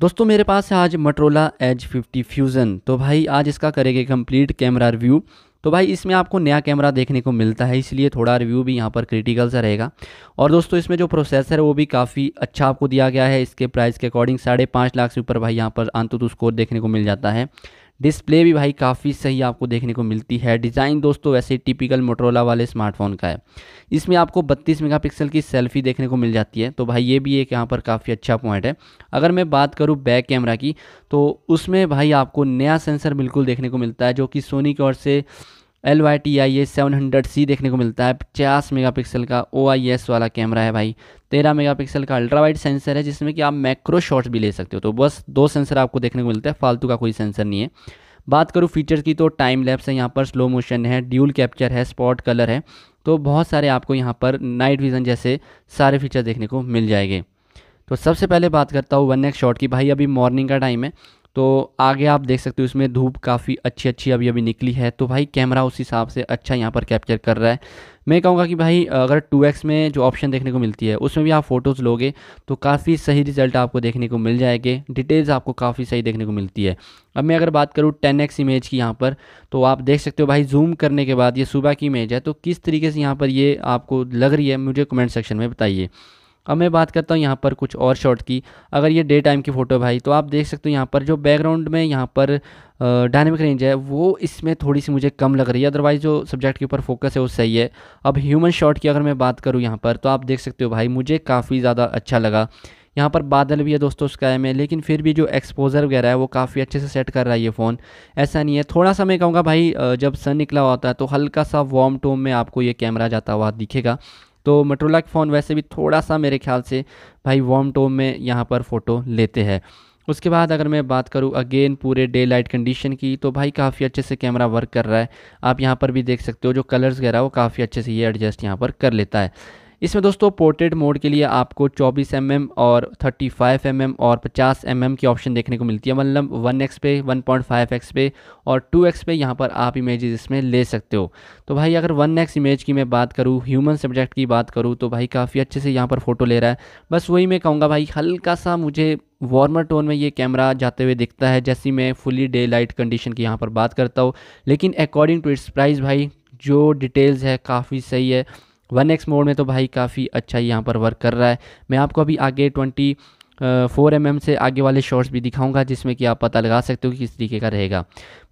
दोस्तों मेरे पास है आज मटरोला एज 50 फ्यूज़न तो भाई आज इसका करेंगे कंप्लीट कैमरा रिव्यू तो भाई इसमें आपको नया कैमरा देखने को मिलता है इसलिए थोड़ा रिव्यू भी यहाँ पर क्रिटिकल सा रहेगा और दोस्तों इसमें जो प्रोसेसर है वो भी काफ़ी अच्छा आपको दिया गया है इसके प्राइस के अकॉर्डिंग साढ़े पाँच लाख से ऊपर भाई यहाँ पर आंतुत स्कोर देखने को मिल जाता है डिस्प्ले भी भाई काफ़ी सही आपको देखने को मिलती है डिज़ाइन दोस्तों वैसे टिपिकल मोटरोला वाले स्मार्टफोन का है इसमें आपको 32 मेगापिक्सल की सेल्फी देखने को मिल जाती है तो भाई ये भी एक यहाँ पर काफ़ी अच्छा पॉइंट है अगर मैं बात करूँ बैक कैमरा की तो उसमें भाई आपको नया सेंसर बिल्कुल देखने को मिलता है जो कि सोनी की ओर से L Y T I A seven hundred C देखने को मिलता है पचास मेगा पिक्सल का ओ आई एस वाला कैमरा है भाई तेरह मेगा पिक्सल का अल्ट्रा वाइड सेंसर है जिसमें कि आप मैक्रो शॉट्स भी ले सकते हो तो बस दो सेंसर आपको देखने को मिलते हैं फालतू का कोई सेंसर नहीं है बात करूँ फीचर्स की तो टाइम लैप्स है यहाँ पर स्लो मोशन है ड्यूल कैप्चर है स्पॉट कलर है तो बहुत सारे आपको यहाँ पर नाइट विज़न जैसे सारे फीचर देखने को मिल जाएंगे तो सबसे पहले बात करता हूँ वन एक्स शॉट की भाई अभी मॉर्निंग का टाइम है तो आगे आप देख सकते हो इसमें धूप काफ़ी अच्छी अच्छी अभी अभी निकली है तो भाई कैमरा उस हिसाब से अच्छा यहाँ पर कैप्चर कर रहा है मैं कहूँगा कि भाई अगर 2x में जो ऑप्शन देखने को मिलती है उसमें भी आप फ़ोटोज़ लोगे तो काफ़ी सही रिजल्ट आपको देखने को मिल जाएंगे डिटेल्स आपको काफ़ी सही देखने को मिलती है अब मैं अगर बात करूँ टेन इमेज की यहाँ पर तो आप देख सकते हो भाई जूम करने के बाद ये सुबह की इमेज है तो किस तरीके से यहाँ पर ये आपको लग रही है मुझे कमेंट सेक्शन में बताइए अब मैं बात करता हूँ यहाँ पर कुछ और शॉट की अगर ये डे टाइम की फ़ोटो भाई तो आप देख सकते हो यहाँ पर जो बैकग्राउंड में यहाँ पर डायनेमिक रेंज है वो इसमें थोड़ी सी मुझे कम लग रही है अदरवाइज़ जो सब्जेक्ट के ऊपर फोकस है वो सही है अब ह्यूमन शॉट की अगर मैं बात करूँ यहाँ पर तो आप देख सकते हो भाई मुझे काफ़ी ज़्यादा अच्छा लगा यहाँ पर बादल भी है दोस्तों स्काय में लेकिन फिर भी जो एक्सपोज़र वगैरह है वो काफ़ी अच्छे से सेट कर रहा है ये फ़ोन ऐसा नहीं है थोड़ा सा मैं कहूँगा भाई जब सन निकला हुआ होता है तो हल्का सा वार्म टोम में आपको ये कैमरा जाता हुआ दिखेगा तो मेट्रोला के फ़ोन वैसे भी थोड़ा सा मेरे ख्याल से भाई वार्म टोम में यहाँ पर फ़ोटो लेते हैं उसके बाद अगर मैं बात करूँ अगेन पूरे डे लाइट कंडीशन की तो भाई काफ़ी अच्छे से कैमरा वर्क कर रहा है आप यहाँ पर भी देख सकते हो जो कलर्स वगैरह वो काफ़ी अच्छे से ये एडजस्ट यहाँ पर कर लेता है इसमें दोस्तों पोर्ट्रेट मोड के लिए आपको 24 एम mm और 35 एम mm और 50 एम mm की ऑप्शन देखने को मिलती है मतलब 1x पे 1.5x पे और 2x पे यहाँ पर आप इमेजेस इसमें ले सकते हो तो भाई अगर 1x इमेज की मैं बात करूँ ह्यूमन सब्जेक्ट की बात करूँ तो भाई काफ़ी अच्छे से यहाँ पर फ़ोटो ले रहा है बस वही मैं कहूँगा भाई हल्का सा मुझे वार्मर टोन में ये कैमरा जाते हुए दिखता है जैसी मैं फुली डे लाइट कंडीशन की यहाँ पर बात करता हूँ लेकिन अकॉर्डिंग टू इट्स प्राइस भाई जो डिटेल्स है काफ़ी सही है वन एक्स मोड में तो भाई काफ़ी अच्छा यहाँ पर वर्क कर रहा है मैं आपको अभी आगे ट्वेंटी फोर एम से आगे वाले शॉर्ट्स भी दिखाऊंगा जिसमें कि आप पता लगा सकते हो कि किस तरीके का रहेगा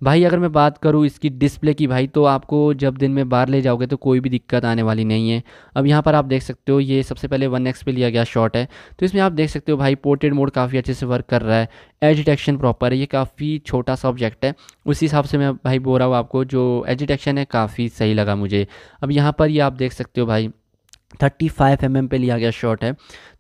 भाई अगर मैं बात करूँ इसकी डिस्प्ले की भाई तो आपको जब दिन में बाहर ले जाओगे तो कोई भी दिक्कत आने वाली नहीं है अब यहाँ पर आप देख सकते हो ये सबसे पहले वन एक्स पे लिया गया शॉट है तो इसमें आप देख सकते हो भाई पोर्ट्रेट मोड काफ़ी अच्छे से वर्क कर रहा है एज डिटेक्शन प्रॉपर है ये काफ़ी छोटा सा ऑब्जेक्ट है उसी हिसाब से मैं भाई बोल रहा हूँ आपको जो एज डिटेक्शन है काफ़ी सही लगा मुझे अब यहाँ पर ये आप देख सकते हो भाई 35 फाइव mm पे लिया गया शॉट है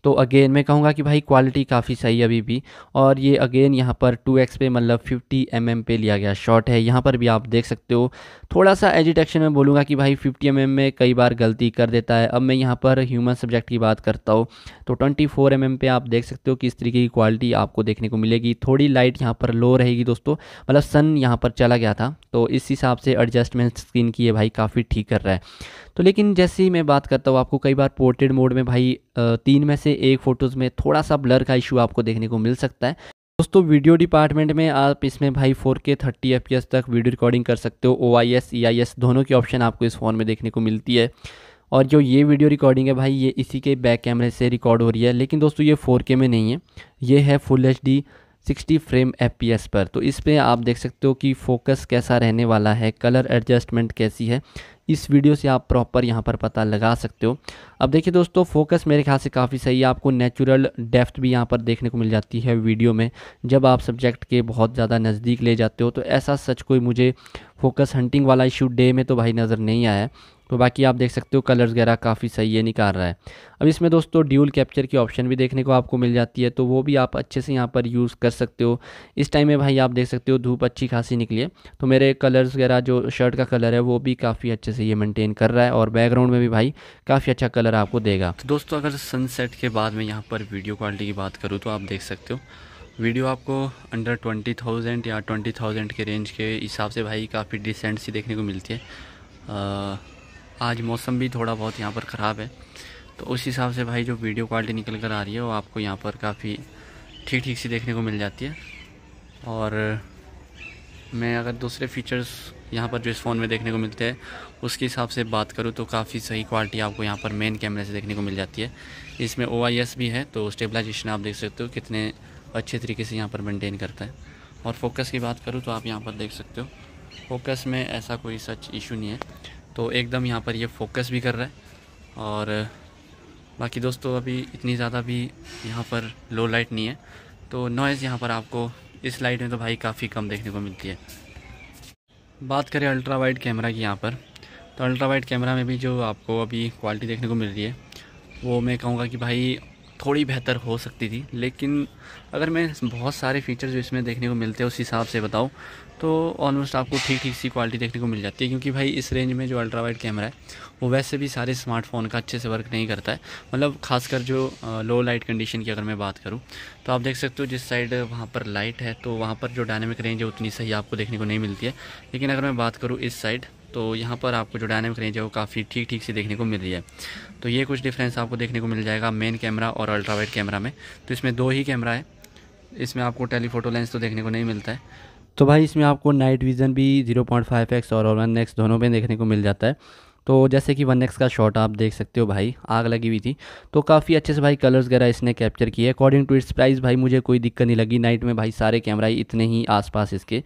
तो अगेन मैं कहूँगा कि भाई क्वालिटी काफ़ी सही है अभी भी और ये अगेन यहाँ पर टू एक्स पे मतलब फिफ्टी एम mm पे लिया गया शॉट है यहाँ पर भी आप देख सकते हो थोड़ा सा एजिटेक्शन में बोलूँगा कि भाई फिफ्टी एम mm में कई बार गलती कर देता है अब मैं यहाँ पर ह्यूमन सब्जेक्ट की बात करता हूँ तो ट्वेंटी फोर एम mm पे आप देख सकते हो किस तरीके की क्वालिटी आपको देखने को मिलेगी थोड़ी लाइट यहाँ पर लो रहेगी दोस्तों मतलब सन यहाँ पर चला गया था तो इस हिसाब से एडजस्टमेंट स्क्रीन की है भाई काफ़ी ठीक कर रहा है तो लेकिन जैसे ही मैं बात करता हूँ आपको कई बार पोर्ट्रेड मोड में भाई तीन में से एक फ़ोटोज़ में थोड़ा सा ब्लर का इशू आपको देखने को मिल सकता है दोस्तों वीडियो डिपार्टमेंट में आप इसमें भाई 4K 30 fps तक वीडियो रिकॉर्डिंग कर सकते हो ओ I S E I S दोनों की ऑप्शन आपको इस फ़ोन में देखने को मिलती है और जो ये वीडियो रिकॉर्डिंग है भाई ये इसी के बैक कैमरे से रिकॉर्ड हो रही है लेकिन दोस्तों ये 4K में नहीं है ये है full H D sixty frame F पर तो इस पर आप देख सकते हो कि फोकस कैसा रहने वाला है कलर एडजस्टमेंट कैसी है इस वीडियो से आप प्रॉपर यहाँ पर पता लगा सकते हो अब देखिए दोस्तों फोकस मेरे ख्याल से काफ़ी सही है आपको नेचुरल डेफ्थ भी यहाँ पर देखने को मिल जाती है वीडियो में जब आप सब्जेक्ट के बहुत ज़्यादा नज़दीक ले जाते हो तो ऐसा सच कोई मुझे फोकस हंटिंग वाला इशू डे में तो भाई नज़र नहीं आया तो बाकी आप देख सकते हो कलर्स वगैरह काफ़ी सही है निकाल रहा है अब इसमें दोस्तों ड्यूल कैप्चर की ऑप्शन भी देखने को आपको मिल जाती है तो वो भी आप अच्छे से यहाँ पर यूज़ कर सकते हो इस टाइम में भाई आप देख सकते हो धूप अच्छी खासी निकली है तो मेरे कलर्स वगैरह जो शर्ट का कलर है वो भी काफ़ी अच्छे से ये मेनटेन कर रहा है और बैकग्राउंड में भी भाई काफ़ी अच्छा कलर आपको देगा तो दोस्तों अगर सनसेट के बाद में यहाँ पर वीडियो क्वालिटी की बात करूँ तो आप देख सकते हो वीडियो आपको अंडर ट्वेंटी थाउजेंड या ट्वेंटी थाउजेंड के रेंज के हिसाब से भाई काफ़ी डिसेंट सी देखने को मिलती है आज मौसम भी थोड़ा बहुत यहाँ पर ख़राब है तो उस हिसाब से भाई जो वीडियो क्वालिटी निकल कर आ रही है वो आपको यहाँ पर काफ़ी ठीक ठीक सी देखने को मिल जाती है और मैं अगर दूसरे फ़ीचर्स यहाँ पर जो इस फ़ोन में देखने को मिलते हैं उसके हिसाब से बात करूँ तो काफ़ी सही क्वालिटी आपको यहाँ पर मेन कैमरे से देखने को मिल जाती है इसमें ओ भी है तो स्टेबलाइजेशन आप देख सकते हो कितने अच्छे तरीके से यहाँ पर मेनटेन करता है और फोकस की बात करूँ तो आप यहाँ पर देख सकते हो फोकस में ऐसा कोई सच इशू नहीं है तो एकदम यहाँ पर ये फोकस भी कर रहा है और बाकी दोस्तों अभी इतनी ज़्यादा भी यहाँ पर लो लाइट नहीं है तो नॉइज़ यहाँ पर आपको इस लाइट में तो भाई काफ़ी कम देखने को मिलती है बात करें अल्ट्रा वाइड कैमरा की यहाँ पर तो अल्ट्रा वाइड कैमरा में भी जो आपको अभी क्वालिटी देखने को मिल रही है वो मैं कहूँगा कि भाई थोड़ी बेहतर हो सकती थी लेकिन अगर मैं बहुत सारे फीचर्स जो इसमें देखने को मिलते हैं उस हिसाब से बताऊँ तो ऑलमोस्ट आपको ठीक ठीक सी क्वालिटी देखने को मिल जाती है क्योंकि भाई इस रेंज में जो अल्ट्रा वाइड कैमरा है वो वैसे भी सारे स्मार्टफोन का अच्छे से वर्क नहीं करता है मतलब खासकर जो लो लाइट कंडीशन की अगर मैं बात करूँ तो आप देख सकते हो जिस साइड वहाँ पर लाइट है तो वहाँ पर जो डायनेमिक रेंज है उतनी सही आपको देखने को नहीं मिलती है लेकिन अगर मैं बात करूँ इस साइड तो यहाँ पर आपको जो डायनेमिक रेंज है वो काफ़ी ठीक ठीक से देखने को मिल रही है तो ये कुछ डिफरेंस आपको देखने को मिल जाएगा मेन कैमरा और अल्ट्रावाइट कैमरा में तो इसमें दो ही कैमरा है इसमें आपको टेलीफोटो लेंस तो देखने को नहीं मिलता है तो भाई इसमें आपको नाइट विज़न भी 0.5x और वन एक्स दोनों में देखने को मिल जाता है तो जैसे कि वन एक्स का शॉट आप देख सकते हो भाई आग लगी हुई थी तो काफ़ी अच्छे से भाई कलर्स वगैरह इसने कैप्चर किए अकॉर्डिंग टू इट्स प्राइस भाई मुझे कोई दिक्कत नहीं लगी नाइट में भाई सारे कैमरा ही इतने ही आसपास इसके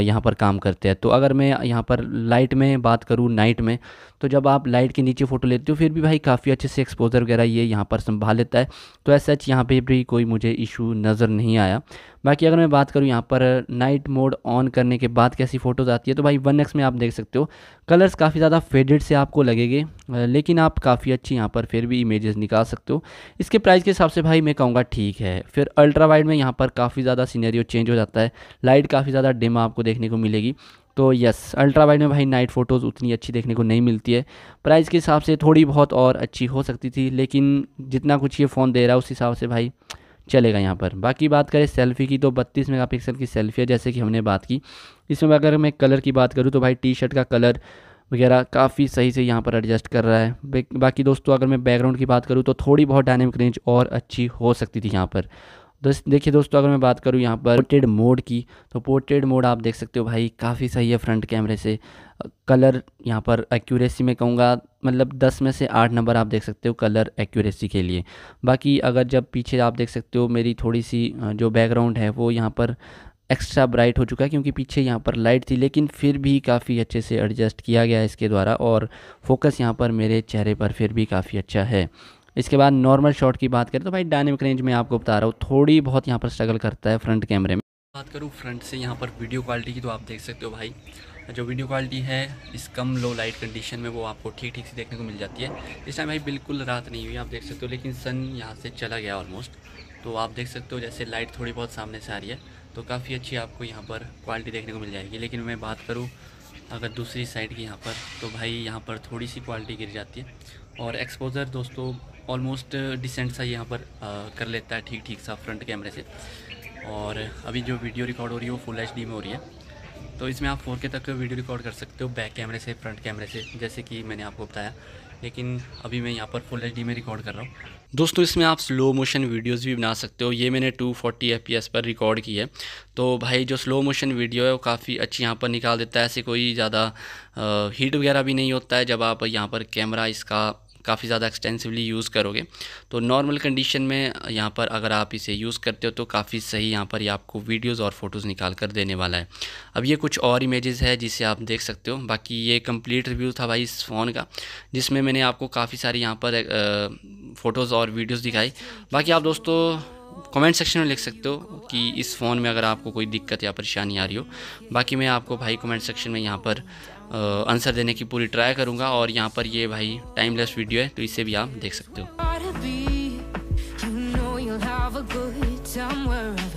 यहाँ पर काम करते हैं तो अगर मैं यहाँ पर लाइट में बात करूँ नाइट में तो जब आप लाइट के नीचे फ़ोटो लेते हो फिर भी भाई काफ़ी अच्छे से एक्सपोजर वगैरह ये यहाँ पर संभाल लेता है तो ऐसा सच यहाँ पर भी कोई मुझे इशू नज़र नहीं आया बाकी अगर मैं बात करूँ यहाँ पर नाइट मोड ऑन करने के बाद कैसी फ़ोटोज़ आती है तो भाई वन एक्स में आप देख सकते हो कलर्स काफ़ी ज़्यादा फेडेड से आपको लगेंगे लेकिन आप काफ़ी अच्छी यहाँ पर फिर भी इमेजेस निकाल सकते हो इसके प्राइस के हिसाब से भाई मैं कहूँगा ठीक है फिर अल्ट्रा वाइड में यहाँ पर काफ़ी ज़्यादा सीनरी चेंज हो जाता है लाइट काफ़ी ज़्यादा डिम आपको देखने को मिलेगी तो यस अल्ट्रा वाइड में भाई नाइट फ़ोटोज़ उतनी अच्छी देखने को नहीं मिलती है प्राइस के हिसाब से थोड़ी बहुत और अच्छी हो सकती थी लेकिन जितना कुछ ये फ़ोन दे रहा है उस हिसाब से भाई चलेगा यहाँ पर बाकी बात करें सेल्फ़ी की तो बत्तीस मेगापिक्सल की सेल्फ़ी है जैसे कि हमने बात की इसमें अगर मैं कलर की बात करूँ तो भाई टी शर्ट का कलर वगैरह काफ़ी सही से यहाँ पर एडजस्ट कर रहा है बाकी दोस्तों अगर मैं बैकग्राउंड की बात करूँ तो थोड़ी बहुत डायनेमिक रेंज और अच्छी हो सकती थी यहाँ पर दोस्त देखिए दोस्तों अगर मैं बात करूँ यहाँ पर पोर्ट्रेट मोड की तो पोर्ट्रेट मोड आप देख सकते हो भाई काफ़ी सही है फ्रंट कैमरे से कलर यहाँ पर एक्यूरेसी में कहूँगा मतलब 10 में से 8 नंबर आप देख सकते हो कलर एक्यूरेसी के लिए बाकी अगर जब पीछे आप देख सकते हो मेरी थोड़ी सी जो बैकग्राउंड है वो यहाँ पर एक्स्ट्रा ब्राइट हो चुका है क्योंकि पीछे यहाँ पर लाइट थी लेकिन फिर भी काफ़ी अच्छे से एडजस्ट किया गया है इसके द्वारा और फोकस यहाँ पर मेरे चेहरे पर फिर भी काफ़ी अच्छा है इसके बाद नॉर्मल शॉट की बात करें तो भाई डायनेमिक रेंज में आपको बता रहा हूँ थोड़ी बहुत यहाँ पर स्ट्रगल करता है फ्रंट कैमरे में बात करूँ फ्रंट से यहाँ पर वीडियो क्वालिटी की तो आप देख सकते हो भाई जो वीडियो क्वालिटी है इस कम लो लाइट कंडीशन में वो आपको ठीक ठीक से देखने को मिल जाती है इस टाइम भाई बिल्कुल रात नहीं हुई आप देख सकते हो लेकिन सन यहाँ से चला गया ऑलमोस्ट तो आप देख सकते हो जैसे लाइट थोड़ी बहुत सामने से आ रही है तो काफ़ी अच्छी आपको यहाँ पर क्वालिटी देखने को मिल जाएगी लेकिन मैं बात करूँ अगर दूसरी साइड की यहाँ पर तो भाई यहाँ पर थोड़ी सी क्वालिटी गिर जाती है और एक्सपोज़र दोस्तों ऑलमोस्ट डिसेंट सा यहाँ पर आ, कर लेता है ठीक ठीक सा फ्रंट कैमरे से और अभी जो वीडियो रिकॉर्ड हो रही है वो फुल एच में हो रही है तो इसमें आप फोर तक वीडियो रिकॉर्ड कर सकते हो बैक कैमरे से फ्रंट कैमरे से जैसे कि मैंने आपको बताया लेकिन अभी मैं यहाँ पर फुल एच में रिकॉर्ड कर रहा हूँ दोस्तों इसमें आप स्लो मोशन वीडियोस भी बना सकते हो ये मैंने 240 फोर्टी पर रिकॉर्ड की है तो भाई जो स्लो मोशन वीडियो है वो काफ़ी अच्छी यहाँ पर निकाल देता है ऐसे कोई ज़्यादा हीट वगैरह भी नहीं होता है जब आप यहाँ पर कैमरा इसका काफ़ी ज़्यादा एक्सटेंसिवली यूज़ करोगे तो नॉर्मल कंडीशन में यहाँ पर अगर आप इसे यूज़ करते हो तो काफ़ी सही यहाँ पर ये यह आपको वीडियोज़ और फोटोज़ निकाल कर देने वाला है अब ये कुछ और इमेजेस है जिसे आप देख सकते हो बाकी ये कंप्लीट रिव्यू था भाई इस फ़ोन का जिसमें मैंने आपको काफ़ी सारी यहाँ पर फ़ोटोज़ और वीडियोज़ दिखाई बाकी आप दोस्तों कमेंट सेक्शन में लिख सकते हो कि इस फ़ोन में अगर आपको कोई दिक्कत या परेशानी आ रही हो बाकी मैं आपको भाई कमेंट सेक्शन में यहाँ पर आंसर देने की पूरी ट्राई करूँगा और यहाँ पर ये भाई टाइमलेस वीडियो है तो इसे भी आप देख सकते हो